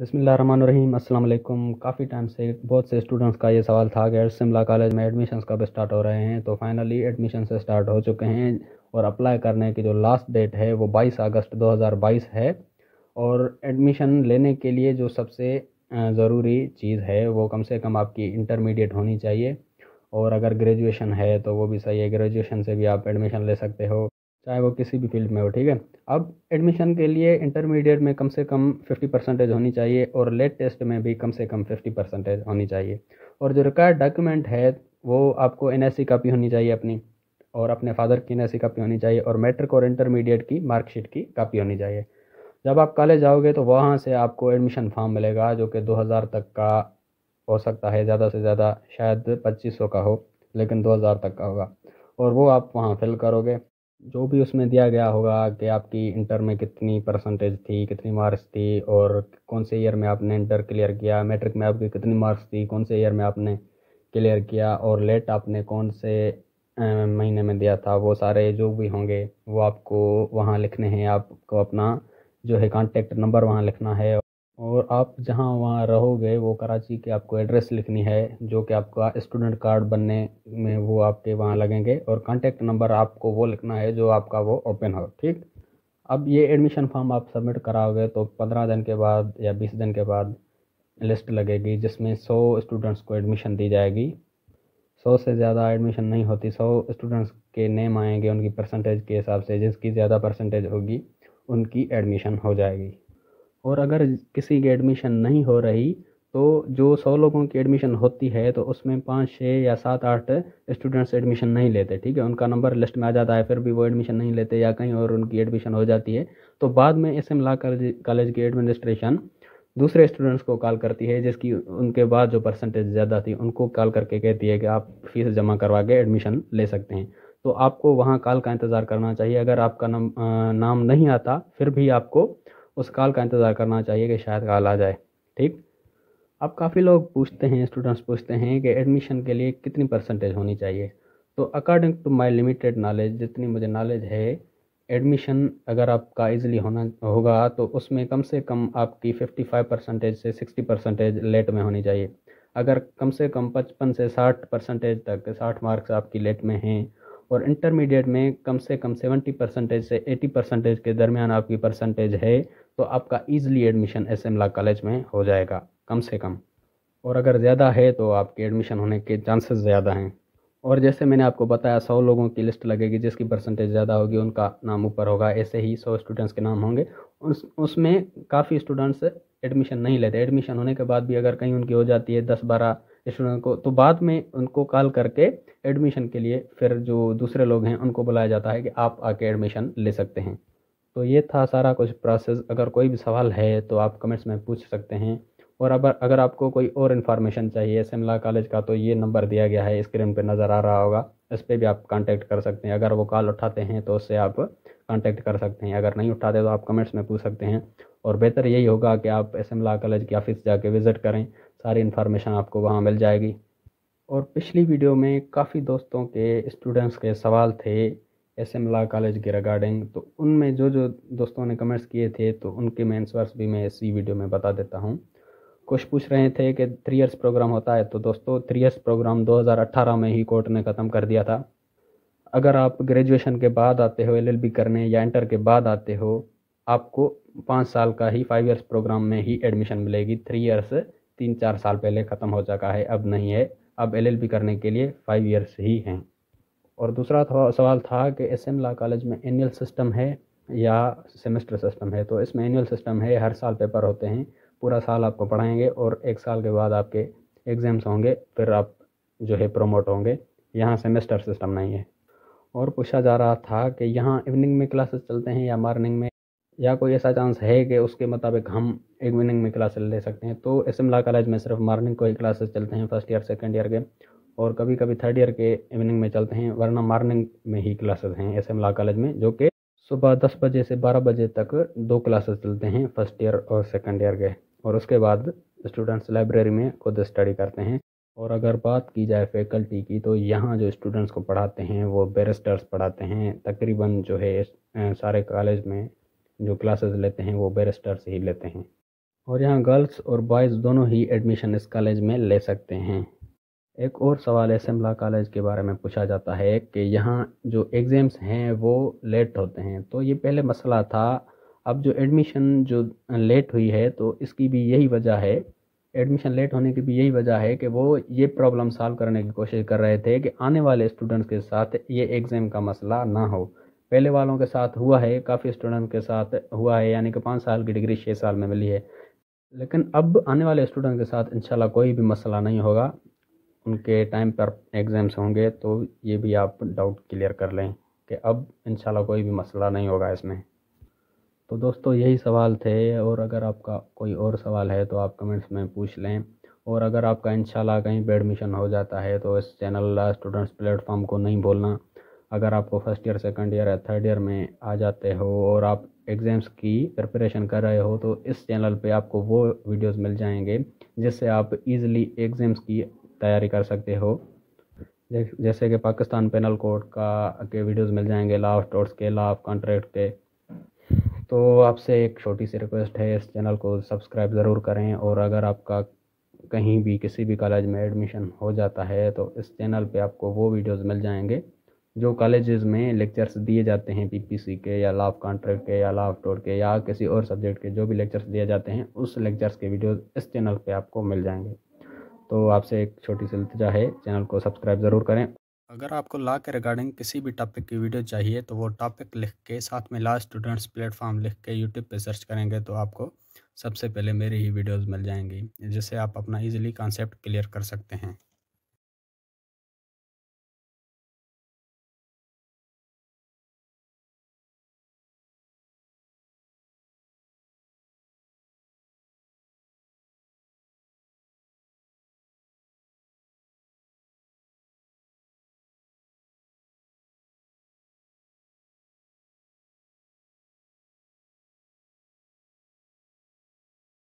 बसमीम अल्लाम काफ़ी टाइम से बहुत से स्टूडेंट्स का ये सवाल था कि शिमला कॉलेज में एडमिशन्स कब स्टार्ट हो रहे हैं तो फाइनली एडमिशन स्टार्ट हो चुके हैं और अप्लाई करने की जो लास्ट डेट है वो 22 अगस्त 2022 है और एडमिशन लेने के लिए जो सबसे ज़रूरी चीज़ है वो कम से कम आपकी इंटरमीडिएट होनी चाहिए और अगर ग्रेजुएशन है तो वो भी सही है ग्रेजुएशन से भी आप एडमिशन ले सकते हो चाहे वो किसी भी फील्ड में हो ठीक है अब एडमिशन के लिए इंटरमीडिएट में कम से कम फिफ्टी परसेंटेज होनी चाहिए और लेट टेस्ट में भी कम से कम फिफ्टी परसेंटेज होनी चाहिए और जो रिक्वायर्ड डॉक्यूमेंट है वो आपको एन कॉपी होनी चाहिए अपनी और अपने फादर की एन कॉपी होनी चाहिए और मेट्रिक और इंटरमीडिएट की मार्कशीट की कापी होनी चाहिए जब आप कॉलेज जाओगे तो वहाँ से आपको एडमिशन फॉर्म मिलेगा जो कि दो तक का हो सकता है ज़्यादा से ज़्यादा शायद पच्चीस का हो लेकिन दो तक का होगा और वो आप वहाँ फिल करोगे जो भी उसमें दिया गया होगा कि आपकी इंटर में कितनी परसेंटेज थी कितनी मार्क्स थी और कौन से ईयर में आपने इंटर क्लियर किया मैट्रिक में आपकी कितनी मार्क्स थी कौन से ईयर में आपने क्लियर किया और लेट आपने कौन से महीने में दिया था वो सारे जो भी होंगे वो आपको वहाँ लिखने हैं आपको अपना जो है कांटेक्ट नंबर वहाँ लिखना है और आप जहाँ वहाँ रहोगे वो कराची के आपको एड्रेस लिखनी है जो कि आपका स्टूडेंट कार्ड बनने में वो आपके वहाँ लगेंगे और कांटेक्ट नंबर आपको वो लिखना है जो आपका वो ओपन हो ठीक अब ये एडमिशन फॉर्म आप सबमिट कराओगे तो पंद्रह दिन के बाद या बीस दिन के बाद लिस्ट लगेगी जिसमें सौ स्टूडेंट्स को एडमिशन दी जाएगी सौ से ज़्यादा एडमिशन नहीं होती सौ स्टूडेंट्स के नेम आएंगे उनकी परसेंटेज के हिसाब से जिसकी ज़्यादा परसेंटेज होगी उनकी एडमिशन हो जाएगी और अगर किसी की एडमिशन नहीं हो रही तो जो सौ लोगों की एडमिशन होती है तो उसमें पाँच छः या सात आठ स्टूडेंट्स एडमिशन नहीं लेते ठीक है उनका नंबर लिस्ट में आ जाता है फिर भी वो एडमिशन नहीं लेते या कहीं और उनकी एडमिशन हो जाती है तो बाद में एस एम लॉ कॉलेज की एडमिनिस्ट्रेशन दूसरे स्टूडेंट्स को कॉल करती है जिसकी उनके बाद जो परसेंटेज ज़्यादा थी उनको कॉल करके कहती है कि आप फीस जमा करवा के एडमिशन ले सकते हैं तो आपको वहाँ कॉल का इंतज़ार करना चाहिए अगर आपका नाम नाम नहीं आता फिर भी आपको उस कॉल का इंतज़ार करना चाहिए कि शायद कॉल आ जाए ठीक अब काफ़ी लोग पूछते हैं स्टूडेंट्स पूछते हैं कि एडमिशन के लिए कितनी परसेंटेज होनी चाहिए तो according to my limited knowledge जितनी मुझे नॉलेज है एडमिशन अगर आपका इजीली होना होगा तो उसमें कम से कम आपकी 55 परसेंटेज से 60 परसेंटेज लेट में होनी चाहिए अगर कम से कम 55 से 60 परसेंटेज तक 60 मार्क्स आपकी लेट में हैं और इंटरमीडिएट में कम से कम 70 परसेंटेज से 80 परसेंटेज के दरमियान आपकी परसेंटेज है तो आपका easily admission S M college में हो जाएगा कम से कम और अगर ज़्यादा है तो आपके एडमिशन होने के चांसेस ज़्यादा हैं और जैसे मैंने आपको बताया सौ लोगों की लिस्ट लगेगी जिसकी परसेंटेज ज़्यादा होगी उनका नाम ऊपर होगा ऐसे ही सौ स्टूडेंट्स के नाम होंगे उस उसमें काफ़ी स्टूडेंट्स एडमिशन नहीं लेते एडमिशन होने के बाद भी अगर कहीं उनकी हो जाती है दस बारह स्टूडेंट को तो बाद में उनको कॉल करके एडमिशन के लिए फिर जो दूसरे लोग हैं उनको बुलाया जाता है कि आप आके एडमिशन ले सकते हैं तो ये था सारा कुछ प्रोसेस अगर कोई भी सवाल है तो आप कमेंट्स में पूछ सकते हैं और अब अगर आपको कोई और इन्फॉर्मेशन चाहिए शिमला कॉलेज का तो ये नंबर दिया गया है स्क्रीन पर नज़र आ रहा होगा इस पर भी आप कांटेक्ट कर सकते हैं अगर वो कॉल उठाते हैं तो उससे आप कांटेक्ट कर सकते हैं अगर नहीं उठाते तो आप कमेंट्स में पूछ सकते हैं और बेहतर यही होगा कि आप शिमला कॉलेज की ऑफ़िस जाके विज़िट करें सारी इन्फॉर्मेशन आपको वहाँ मिल जाएगी और पिछली वीडियो में काफ़ी दोस्तों के स्टूडेंट्स के सवाल थे एस एम ला कॉलेज के रिगार्डिंग तो उनमें जो जो दोस्तों ने कमेंट्स किए थे तो उनके मैं आंसर्स भी मैं इसी वीडियो में बता देता हूँ कुछ पूछ रहे थे कि थ्री ईयर्स प्रोग्राम होता है तो दोस्तों थ्री ईयर्स प्रोग्राम 2018 में ही कोर्ट ने ख़त्म कर दिया था अगर आप ग्रेजुएशन के बाद आते हो एलएलबी करने या इंटर के बाद आते हो आपको पाँच साल का ही फाइव ईयर्स प्रोग्राम में ही एडमिशन मिलेगी थ्री ईयर्स तीन चार साल पहले ख़त्म हो चुका है अब नहीं है अब एलएलबी करने के लिए फाइव ईयर्स ही हैं और दूसरा सवाल था कि एस एम ला कॉलेज में एनुअल सिस्टम है या सेमेस्टर सिस्टम है तो इसमें एनुअल सिस्टम है हर साल पेपर होते हैं पूरा साल आपको पढ़ाएंगे और एक साल के बाद आपके एग्ज़ाम्स होंगे फिर आप जो है प्रोमोट होंगे यहाँ सेमेस्टर सिस्टम नहीं है और पूछा जा रहा था कि यहाँ इवनिंग में क्लासेस चलते हैं या मॉर्निंग में या कोई ऐसा चांस है कि उसके मुताबिक हम इवनिंग में क्लासेस ले सकते हैं तो एस एम ला कॉलेज में सिर्फ मॉर्निंग को ही क्लासेस चलते हैं फर्स्ट ईयर सेकेंड ईयर के और कभी कभी थर्ड ईयर के इवनिंग में चलते हैं वरना मॉर्निंग में ही क्लासेस हैं एस एम लॉ कॉलेज में जो कि सुबह दस बजे से बारह बजे तक दो क्लासेस चलते हैं फर्स्ट ईयर और सेकेंड ईयर के और उसके बाद स्टूडेंट्स लाइब्रेरी में खुद स्टडी करते हैं और अगर बात की जाए फैकल्टी की तो यहाँ जो स्टूडेंट्स को पढ़ाते हैं वो बैरिस्टर्स पढ़ाते हैं तकरीबन जो है सारे कॉलेज में जो क्लासेस लेते हैं वो बैरिस्टर्स ही लेते हैं और यहाँ गर्ल्स और बॉयज़ दोनों ही एडमिशन इस कॉलेज में ले सकते हैं एक और सवाल है शिमला कॉलेज के बारे में पूछा जाता है कि यहाँ जो एग्ज़ाम्स हैं वो लेट होते हैं तो ये पहले मसला था अब जो एडमिशन जो लेट हुई है तो इसकी भी यही वजह है एडमिशन लेट होने की भी यही वजह है कि वो ये प्रॉब्लम सॉल्व करने की कोशिश कर रहे थे कि आने वाले स्टूडेंट्स के साथ ये एग्ज़ाम का मसला ना हो पहले वालों के साथ हुआ है काफ़ी स्टूडेंट के साथ हुआ है यानी कि पाँच साल की डिग्री छः साल में मिली है लेकिन अब आने वाले स्टूडेंट के साथ इंशाल्लाह कोई भी मसला नहीं होगा उनके टाइम पर एग्ज़ाम्स होंगे तो ये भी आप डाउट क्लियर कर लें कि अब इंशाल्लाह कोई भी मसला नहीं होगा इसमें तो दोस्तों यही सवाल थे और अगर आपका कोई और सवाल है तो आप कमेंट्स में पूछ लें और अगर आपका इंशाल्लाह कहीं पर एडमिशन हो जाता है तो इस चैनल स्टूडेंट्स प्लेटफॉर्म को नहीं भूलना अगर आपको फ़र्स्ट ईयर सेकंड ईयर या थर्ड ईयर में आ जाते हो और आप एग्ज़ाम्स की प्रिपरेशन कर रहे हो तो इस चैनल पे आपको वो वीडियोस मिल जाएंगे जिससे आप इजीली एग्ज़ाम्स की तैयारी कर सकते हो जैसे कि पाकिस्तान पेनल कोड का के वीडियोस मिल जाएंगे लॉ ऑफ टोर्ट्स के लॉ ऑफ कॉन्ट्रैक्ट के तो आपसे एक छोटी सी रिक्वेस्ट है इस चैनल को सब्सक्राइब ज़रूर करें और अगर आपका कहीं भी किसी भी कॉलेज में एडमिशन हो जाता है तो इस चैनल पे आपको वो वीडियोस मिल जाएंगे जो कॉलेजेस में लेक्चर्स दिए जाते हैं पीपीसी के या लॉ ऑफ कॉन्ट्रैक्ट के या लॉ ऑफ टोर के या किसी और सब्जेक्ट के जो भी लेक्चर्स दिए जाते हैं उस लेक्चर्स के वीडियोस इस चैनल पे आपको मिल जाएंगे तो आपसे एक छोटी सी इल्तजा है चैनल को सब्सक्राइब ज़रूर करें अगर आपको ला के रिगार्डिंग किसी भी टॉपिक की वीडियो चाहिए तो वो टॉपिक लिख के साथ में ला स्टूडेंट्स प्लेटफॉर्म लिख के यूट्यूब पे सर्च करेंगे तो आपको सबसे पहले मेरी ही वीडियोस मिल जाएंगी जिससे आप अपना इजीली कॉन्सेप्ट क्लियर कर सकते हैं